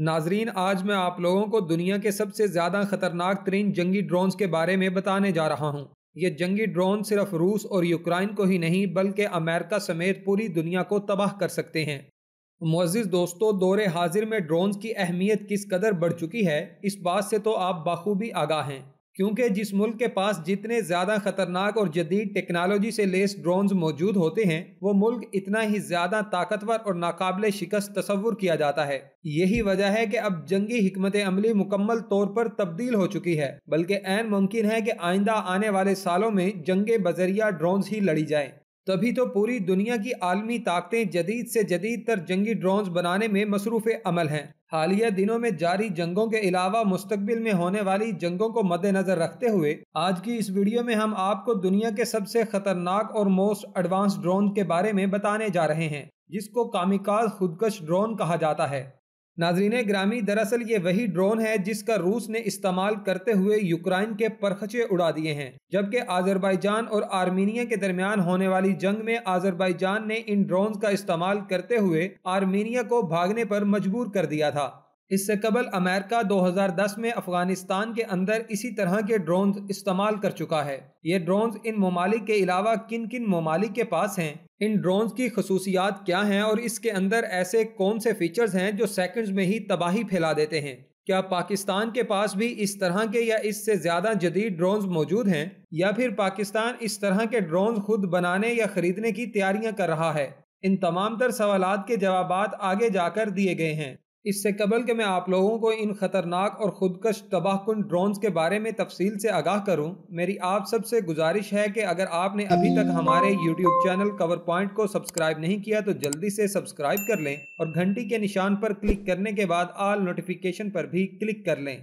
नाजरीन आज मैं आप लोगों को दुनिया के सबसे ज़्यादा खतरनाक तरीन जंगी ड्रोन्स के बारे में बताने जा रहा हूँ ये जंगी ड्रोन सिर्फ रूस और यूक्राइन को ही नहीं बल्कि अमेरिका समेत पूरी दुनिया को तबाह कर सकते हैं मोज़ दोस्तों दौरे हाजिर में ड्रोन्स की अहमियत किस कदर बढ़ चुकी है इस बात से तो आप बाखूबी आगाह हैं क्योंकि जिस मुल्क के पास जितने ज़्यादा खतरनाक और जदीद टेक्नोलॉजी से लेस ड्रोन्स मौजूद होते हैं वो मुल्क इतना ही ज़्यादा ताकतवर और नाकबले शिकस्त तस्वुर किया जाता है यही वजह है कि अब जंगी हमत अमली मुकम्मल तौर पर तब्दील हो चुकी है बल्कि मुमकिन है कि आइंदा आने वाले सालों में जंगे बजरिया ड्रोन्स ही लड़ी जाएँ तभी तो पूरी दुनिया की आलमी ताकतें जदीद से जदीद तर जंगी ड्रोन्स बनाने में मसरूफ़ अमल हैं हालिया दिनों में जारी जंगों के अलावा मुस्तबिल में होने वाली जंगों को मद्देनजर रखते हुए आज की इस वीडियो में हम आपको दुनिया के सबसे खतरनाक और मोस्ट एडवांस ड्रोन के बारे में बताने जा रहे हैं जिसको कामिकाज खुदकश ड्रोन कहा जाता है नाजरीन ग्रामी दरअसल ये वही ड्रोन है जिसका रूस ने इस्तेमाल करते हुए यूक्राइन के परखचे उड़ा दिए हैं जबकि आजरबाईजान और आर्मीनिया के दरमियान होने वाली जंग में आजरबाईजान ने इन ड्रोन का इस्तेमाल करते हुए आर्मेनिया को भागने पर मजबूर कर दिया था इससे कबल अमेरिका 2010 में अफगानिस्तान के अंदर इसी तरह के ड्रोन इस्तेमाल कर चुका है ये ड्रोन इन ममालिक के अलावा किन किन ममालिक के पास हैं इन ड्रोन की खसूसियात क्या हैं और इसके अंदर ऐसे कौन से फीचर्स हैं जो सेकंड्स में ही तबाही फैला देते हैं क्या पाकिस्तान के पास भी इस तरह के या इससे ज़्यादा जदीद ड्रोन्स मौजूद हैं या फिर पाकिस्तान इस तरह के ड्रोन खुद बनाने या ख़रीदने की तैयारियां कर रहा है इन तमाम तर सवाल के जवाब आगे जाकर दिए गए हैं इससे कबल कि मैं आप लोगों को इन ख़तरनाक और ख़ुदकश तबाहकुन ड्रोन्स के बारे में तफसील से आगाह करूं, मेरी आप सब से गुजारिश है कि अगर आपने अभी तक हमारे यूट्यूब चैनल कवर पॉइंट को सब्सक्राइब नहीं किया तो जल्दी से सब्सक्राइब कर लें और घंटी के निशान पर क्लिक करने के बाद आल नोटिफिकेशन पर भी क्लिक कर लें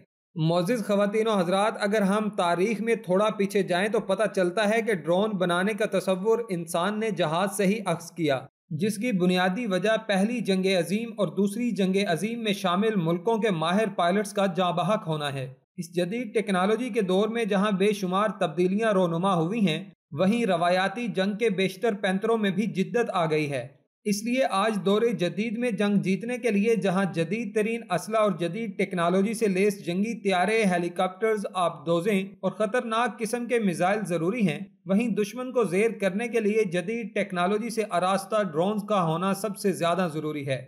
मोजिज़ ख़वान हजरात अगर हम तारीख में थोड़ा पीछे जाएँ तो पता चलता है कि ड्रोन बनाने का तस्वुर इंसान ने जहाज़ से ही अक्स किया जिसकी बुनियादी वजह पहली जंग अजीम और दूसरी जंग अजीम में शामिल मुल्कों के माहिर पायलट्स का जाबहक होना है इस जदीद टेक्नोलॉजी के दौर में जहां बेशुमार तब्दीलियां रोनुमा हुई हैं वहीं रवायाती जंग के बेशतर पैंतरों में भी जिद्दत आ गई है इसलिए आज दौरे जदीद में जंग जीतने के लिए जहां जदीद तरीन असला और जदीद टेक्नोलॉजी से लेस जंगी त्यारे हेलीकॉप्टर्स आबदोजें और ख़तरनाक किस्म के मिज़ाइल ज़रूरी हैं वहीं दुश्मन को जेर करने के लिए जदीद टेक्नोलॉजी से आरास्ता ड्रोन्स का होना सबसे ज़्यादा ज़रूरी है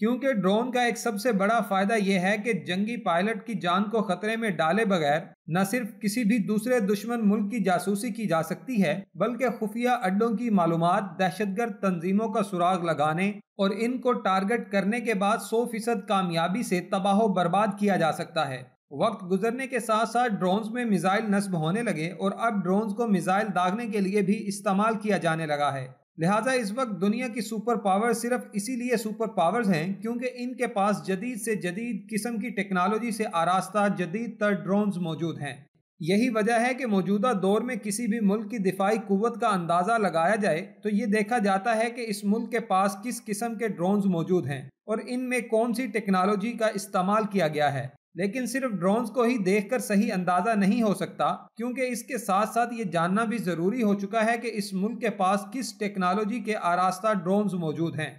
क्योंकि ड्रोन का एक सबसे बड़ा फायदा यह है कि जंगी पायलट की जान को खतरे में डाले बगैर न सिर्फ किसी भी दूसरे दुश्मन मुल्क की जासूसी की जा सकती है बल्कि खुफिया अड्डों की मालूम दहशतगर्द तंजीमों का सुराग लगाने और इनको टारगेट करने के बाद सौ फीसद कामयाबी से तबाह बर्बाद किया जा सकता है वक्त गुजरने के साथ साथ ड्रोन्स में मिज़ाइल नस्ब होने लगे और अब ड्रोन्स को मिजाइल दागने के लिए भी इस्तेमाल किया जाने लगा है लिहाजा इस वक्त दुनिया की सुपर पावर सिर्फ इसीलिए सुपर पावर्स हैं क्योंकि इनके पास जदीद से जदीद किस्म की टेक्नोलॉजी से आरास्ता जदीद तर ड्रोन्स मौजूद हैं यही वजह है कि मौजूदा दौर में किसी भी मुल्क की दिफाई कुत का अंदाज़ा लगाया जाए तो ये देखा जाता है कि इस मुल्क के पास किस किस्म के ड्रोन्स मौजूद हैं और इनमें कौन सी टेक्नोलॉजी का इस्तेमाल किया गया है लेकिन सिर्फ ड्रोन्स को ही देखकर सही अंदाजा नहीं हो सकता क्योंकि इसके साथ साथ ये जानना भी जरूरी हो चुका है कि इस मुल्क के पास किस टेक्नोलॉजी के आरास्ता ड्रोन्स मौजूद हैं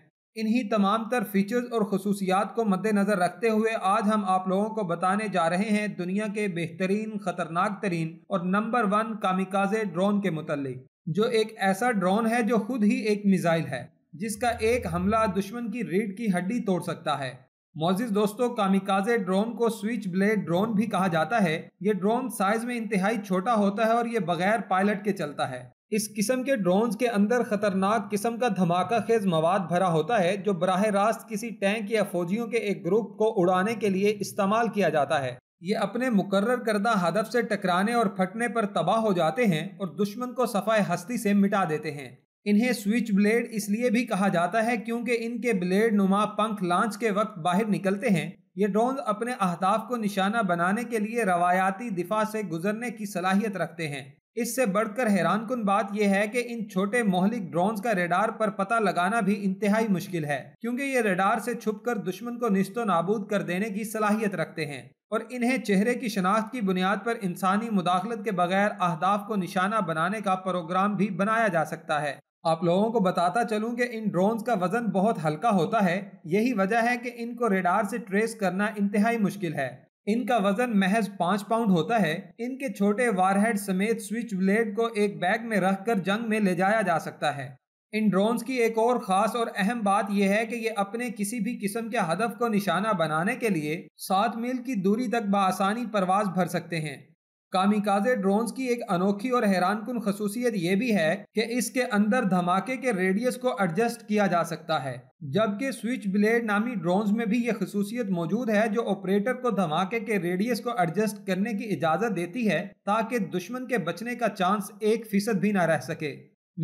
इन्हीं तमाम तर फीचर्स और खसूसियात को मद्देनज़र रखते हुए आज हम आप लोगों को बताने जा रहे हैं दुनिया के बेहतरीन ख़तरनाक तरीन और नंबर वन कामिकाजे ड्रोन के मुतलिक जो एक ऐसा ड्रोन है जो खुद ही एक मिज़ाइल है जिसका एक हमला दुश्मन की रीढ़ की हड्डी तोड़ सकता है मोजिज दोस्तों कामिकाजे ड्रोन को स्विच ब्लेड ड्रोन भी कहा जाता है ये ड्रोन साइज में इंतहाई छोटा होता है और ये बगैर पायलट के चलता है इस किस्म के ड्रोन के अंदर खतरनाक किस्म का धमाका खेज मवाद भरा होता है जो बरह रास्त किसी टैंक या फौजियों के एक ग्रुप को उड़ाने के लिए इस्तेमाल किया जाता है ये अपने मुकर्र करदा हदफ से टकराने और फटने पर तबाह हो जाते हैं और दुश्मन को सफाई हस्ती से मिटा देते हैं इन्हें स्विच ब्लेड इसलिए भी कहा जाता है क्योंकि इनके ब्लेड नुमा पंख लॉन्च के वक्त बाहर निकलते हैं ये ड्रोन अपने अहदाफ को निशाना बनाने के लिए रवायाती दिफा से गुजरने की सलाहियत रखते हैं इससे बढ़कर हैरान कन बात यह है कि इन छोटे मोहलिक ड्रोन का रेडार पर पता लगाना भी इंतहाई मुश्किल है क्योंकि ये रेडार से छुपकर दुश्मन को निस्तो नाबूद कर देने की सलाहियत रखते हैं और इन्हें चेहरे की शनाख्त की बुनियाद पर इंसानी मुदाखलत के बगैर अहदाफ को निशाना बनाने का प्रोग्राम भी बनाया जा सकता है आप लोगों को बताता चलूं कि इन ड्रोन्स का वजन बहुत हल्का होता है यही वजह है कि इनको रेडार से ट्रेस करना इंतहाई मुश्किल है इनका वजन महज पाँच पाउंड होता है इनके छोटे वारहेड समेत स्विच ब्लेड को एक बैग में रख कर जंग में ले जाया जा सकता है इन ड्रोन्स की एक और ख़ास और अहम बात यह है कि ये अपने किसी भी किस्म के हदफ को निशाना बनाने के लिए सात मील की दूरी तक बसानी परवाज भर सकते हैं कामिकाजे ड्रोन्स की एक अनोखी और हैरान कन खसूसियत यह भी है कि इसके अंदर धमाके के रेडियस को एडजस्ट किया जा सकता है जबकि स्विच ब्लेड नामी ड्रोन में भी यह खसूसियत मौजूद है जो ऑपरेटर को धमाके के रेडियस को एडजस्ट करने की इजाज़त देती है ताकि दुश्मन के बचने का चांस एक फीसद भी ना रह सके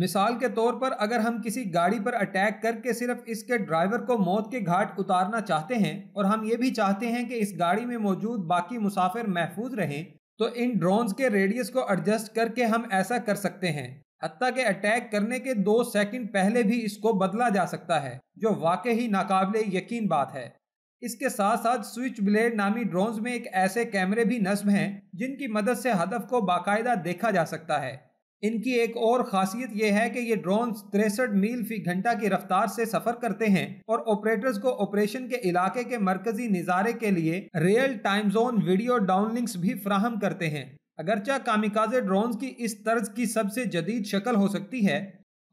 मिसाल के तौर पर अगर हम किसी गाड़ी पर अटैक करके सिर्फ इसके ड्राइवर को मौत के घाट उतारना चाहते हैं और हम ये भी चाहते हैं कि इस गाड़ी में मौजूद बाकी मुसाफिर महफूज रहें तो इन ड्रोन्स के रेडियस को एडजस्ट करके हम ऐसा कर सकते हैं हत्या के अटैक करने के दो सेकंड पहले भी इसको बदला जा सकता है जो वाकई ही नाकाबले यकीन बात है इसके साथ साथ स्विच ब्लेड नामी ड्रोन्स में एक ऐसे कैमरे भी नस्ब हैं जिनकी मदद से हदफ को बाकायदा देखा जा सकता है इनकी एक और खासियत यह है कि ये ड्रोन तिरसठ मील फी घंटा की रफ्तार से सफर करते हैं और ऑपरेटर्स को ऑपरेशन के इलाके के मरकजी नज़ारे के लिए real time zone video downlinks भी फ्राहम करते हैं अगरचा कामिकाजे ड्रोन की इस तर्ज की सबसे जदीद शक्ल हो सकती है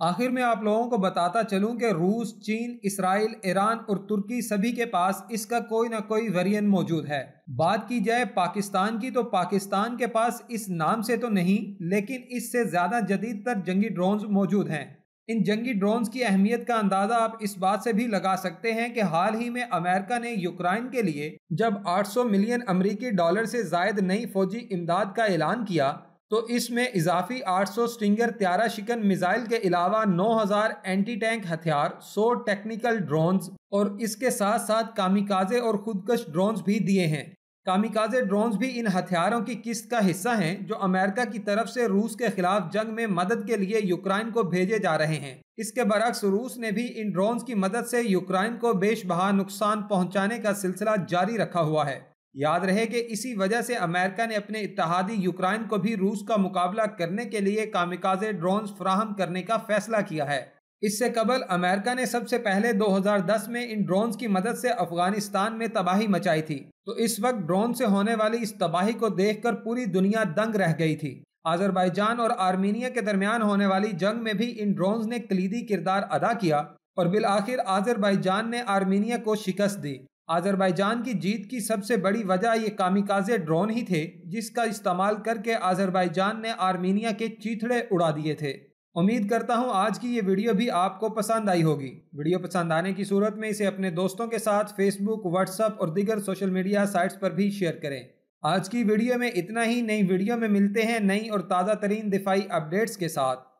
आखिर में आप लोगों को बताता चलूं कि रूस चीन इसराइल ईरान और तुर्की सभी के पास इसका कोई ना कोई वेरिएंट मौजूद है बात की जाए पाकिस्तान की तो पाकिस्तान के पास इस नाम से तो नहीं लेकिन इससे ज्यादा जदीद तर जंगी ड्रोन मौजूद हैं इन जंगी ड्रोन्स की अहमियत का अंदाज़ा आप इस बात से भी लगा सकते हैं कि हाल ही में अमेरिका ने यूक्रेन के लिए जब 800 मिलियन अमरीकी डॉलर से जायद नई फौजी इमदाद का ऐलान किया तो इसमें इजाफी 800 स्टिंगर त्यारा शिकन मिसाइल के अलावा 9000 एंटी टैंक हथियार 100 टेक्निकल ड्रोन्स और इसके साथ साथ कामिकाजे और खुदकश ड्रोन्स भी दिए हैं कामिकाजे ड्रोन्स भी इन हथियारों की किस्त का हिस्सा हैं जो अमेरिका की तरफ से रूस के खिलाफ जंग में मदद के लिए यूक्रेन को भेजे जा रहे हैं इसके बरक्स रूस ने भी इन ड्रोन्स की मदद से यूक्रेन को बेशबहा नुकसान पहुंचाने का सिलसिला जारी रखा हुआ है याद रहे कि इसी वजह से अमेरिका ने अपने इतिहादी यूक्रेन को भी रूस का मुकाबला करने के लिए कामिकाजे ड्रोन्स फ्राहम करने का फैसला किया है इससे कबल अमेरिका ने सबसे पहले 2010 में इन ड्रोन्स की मदद से अफगानिस्तान में तबाही मचाई थी तो इस वक्त ड्रोन से होने वाली इस तबाही को देखकर पूरी दुनिया दंग रह गई थी आजरबाईजान और आर्मीनिया के दरमियान होने वाली जंग में भी इन ड्रोन्स ने कलीदी किरदार अदा किया और बिल आखिर आजरबाईजान ने आर्मीनिया को शिकस्त दी आज़रबाईजान की जीत की सबसे बड़ी वजह ये कामिकाजे ड्रोन ही थे जिसका इस्तेमाल करके आज़रबाईजान ने आर्मीनिया के चीथड़े उड़ा दिए थे उम्मीद करता हूँ आज की ये वीडियो भी आपको पसंद आई होगी वीडियो पसंद आने की सूरत में इसे अपने दोस्तों के साथ फेसबुक व्हाट्सअप और दीगर सोशल मीडिया साइट्स पर भी शेयर करें आज की वीडियो में इतना ही नई वीडियो में मिलते हैं नई और ताज़ा तरीन दिफाई अपडेट्स के साथ